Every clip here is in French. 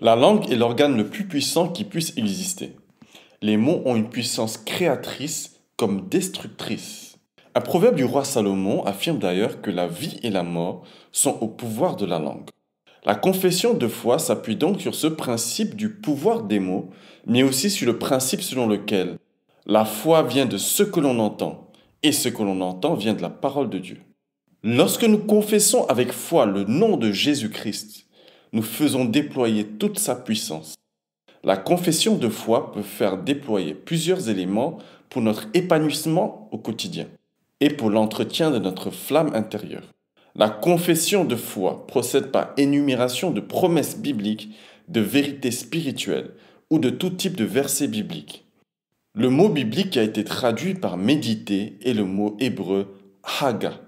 La langue est l'organe le plus puissant qui puisse exister. Les mots ont une puissance créatrice comme destructrice. Un proverbe du roi Salomon affirme d'ailleurs que la vie et la mort sont au pouvoir de la langue. La confession de foi s'appuie donc sur ce principe du pouvoir des mots, mais aussi sur le principe selon lequel la foi vient de ce que l'on entend, et ce que l'on entend vient de la parole de Dieu. Lorsque nous confessons avec foi le nom de Jésus-Christ, nous faisons déployer toute sa puissance. La confession de foi peut faire déployer plusieurs éléments pour notre épanouissement au quotidien et pour l'entretien de notre flamme intérieure. La confession de foi procède par énumération de promesses bibliques, de vérités spirituelles ou de tout type de versets bibliques. Le mot biblique a été traduit par méditer et le mot hébreu haga,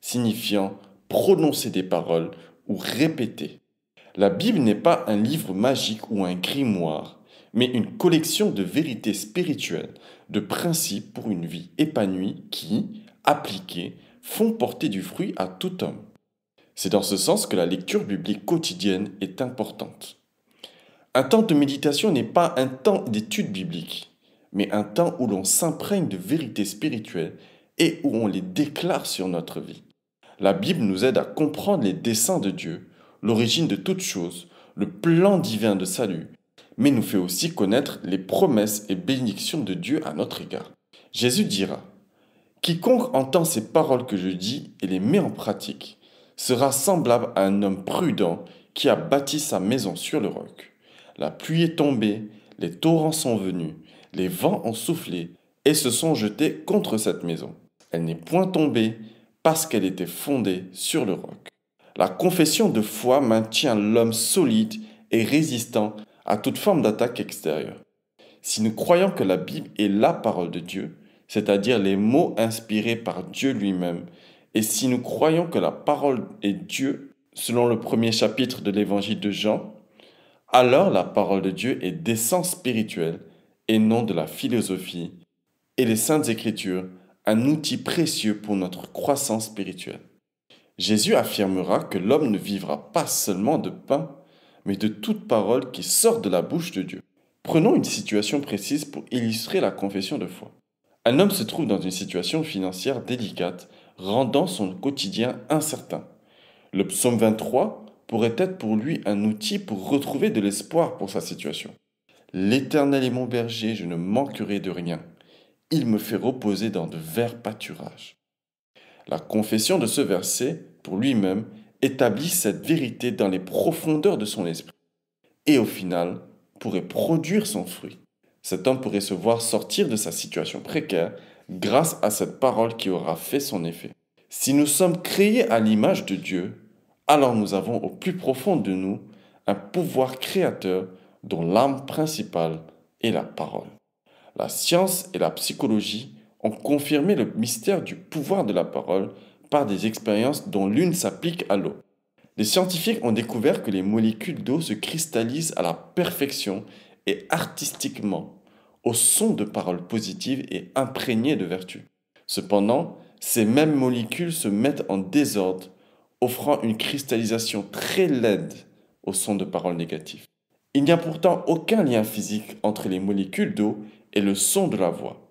signifiant prononcer des paroles ou répéter. La Bible n'est pas un livre magique ou un grimoire, mais une collection de vérités spirituelles, de principes pour une vie épanouie qui, appliqués, font porter du fruit à tout homme. C'est dans ce sens que la lecture biblique quotidienne est importante. Un temps de méditation n'est pas un temps d'étude biblique, mais un temps où l'on s'imprègne de vérités spirituelles et où on les déclare sur notre vie. La Bible nous aide à comprendre les desseins de Dieu, l'origine de toutes choses, le plan divin de salut, mais nous fait aussi connaître les promesses et bénédictions de Dieu à notre égard. Jésus dira, Quiconque entend ces paroles que je dis et les met en pratique sera semblable à un homme prudent qui a bâti sa maison sur le roc. La pluie est tombée, les torrents sont venus, les vents ont soufflé et se sont jetés contre cette maison. Elle n'est point tombée parce qu'elle était fondée sur le roc. La confession de foi maintient l'homme solide et résistant à toute forme d'attaque extérieure. Si nous croyons que la Bible est la parole de Dieu, c'est-à-dire les mots inspirés par Dieu lui-même, et si nous croyons que la parole est Dieu, selon le premier chapitre de l'évangile de Jean, alors la parole de Dieu est d'essence spirituelle et non de la philosophie, et les saintes écritures, un outil précieux pour notre croissance spirituelle. Jésus affirmera que l'homme ne vivra pas seulement de pain, mais de toute parole qui sort de la bouche de Dieu. Prenons une situation précise pour illustrer la confession de foi. Un homme se trouve dans une situation financière délicate, rendant son quotidien incertain. Le psaume 23 pourrait être pour lui un outil pour retrouver de l'espoir pour sa situation. L'Éternel est mon berger, je ne manquerai de rien. Il me fait reposer dans de verts pâturages. La confession de ce verset, pour lui-même, établit cette vérité dans les profondeurs de son esprit et au final pourrait produire son fruit. Cet homme pourrait se voir sortir de sa situation précaire grâce à cette parole qui aura fait son effet. Si nous sommes créés à l'image de Dieu, alors nous avons au plus profond de nous un pouvoir créateur dont l'âme principale est la parole. La science et la psychologie ont confirmé le mystère du pouvoir de la parole par des expériences dont l'une s'applique à l'eau. Les scientifiques ont découvert que les molécules d'eau se cristallisent à la perfection et artistiquement, au son de paroles positives et imprégnées de vertu. Cependant, ces mêmes molécules se mettent en désordre, offrant une cristallisation très laide au son de paroles négatives. Il n'y a pourtant aucun lien physique entre les molécules d'eau et le son de la voix.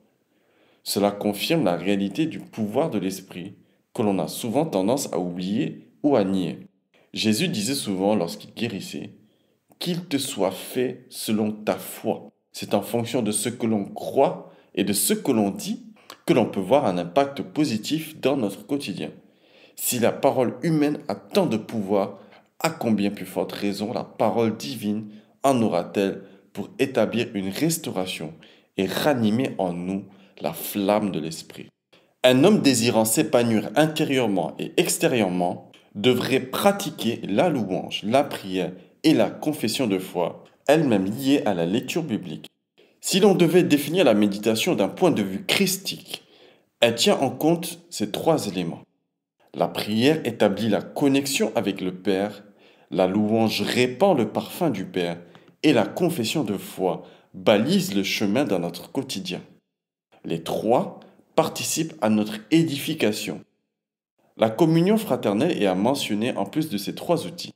Cela confirme la réalité du pouvoir de l'esprit que l'on a souvent tendance à oublier ou à nier. Jésus disait souvent lorsqu'il guérissait, Qu'il te soit fait selon ta foi. C'est en fonction de ce que l'on croit et de ce que l'on dit que l'on peut voir un impact positif dans notre quotidien. Si la parole humaine a tant de pouvoir, à combien plus forte raison la parole divine en aura-t-elle pour établir une restauration et ranimer en nous la flamme de l'esprit. Un homme désirant s'épanouir intérieurement et extérieurement devrait pratiquer la louange, la prière et la confession de foi, elles même liées à la lecture biblique. Si l'on devait définir la méditation d'un point de vue christique, elle tient en compte ces trois éléments. La prière établit la connexion avec le Père, la louange répand le parfum du Père et la confession de foi balise le chemin dans notre quotidien les trois, participent à notre édification. La communion fraternelle est à mentionner en plus de ces trois outils.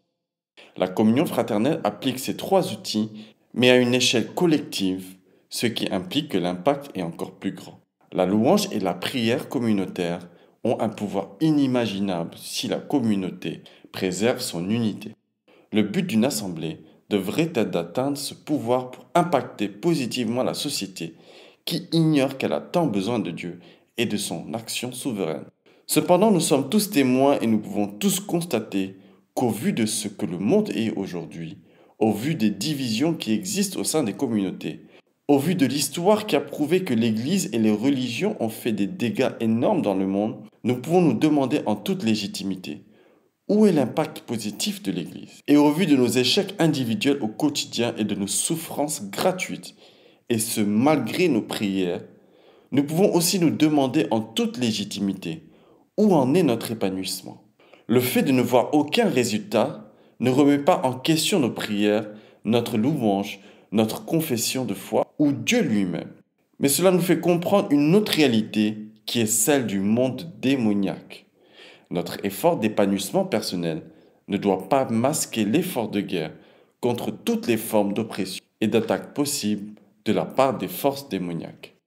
La communion fraternelle applique ces trois outils, mais à une échelle collective, ce qui implique que l'impact est encore plus grand. La louange et la prière communautaire ont un pouvoir inimaginable si la communauté préserve son unité. Le but d'une assemblée devrait être d'atteindre ce pouvoir pour impacter positivement la société qui ignore qu'elle a tant besoin de Dieu et de son action souveraine. Cependant, nous sommes tous témoins et nous pouvons tous constater qu'au vu de ce que le monde est aujourd'hui, au vu des divisions qui existent au sein des communautés, au vu de l'histoire qui a prouvé que l'Église et les religions ont fait des dégâts énormes dans le monde, nous pouvons nous demander en toute légitimité où est l'impact positif de l'Église Et au vu de nos échecs individuels au quotidien et de nos souffrances gratuites, et ce malgré nos prières, nous pouvons aussi nous demander en toute légitimité où en est notre épanouissement. Le fait de ne voir aucun résultat ne remet pas en question nos prières, notre louange, notre confession de foi ou Dieu lui-même. Mais cela nous fait comprendre une autre réalité qui est celle du monde démoniaque. Notre effort d'épanouissement personnel ne doit pas masquer l'effort de guerre contre toutes les formes d'oppression et d'attaque possibles de la part des forces démoniaques.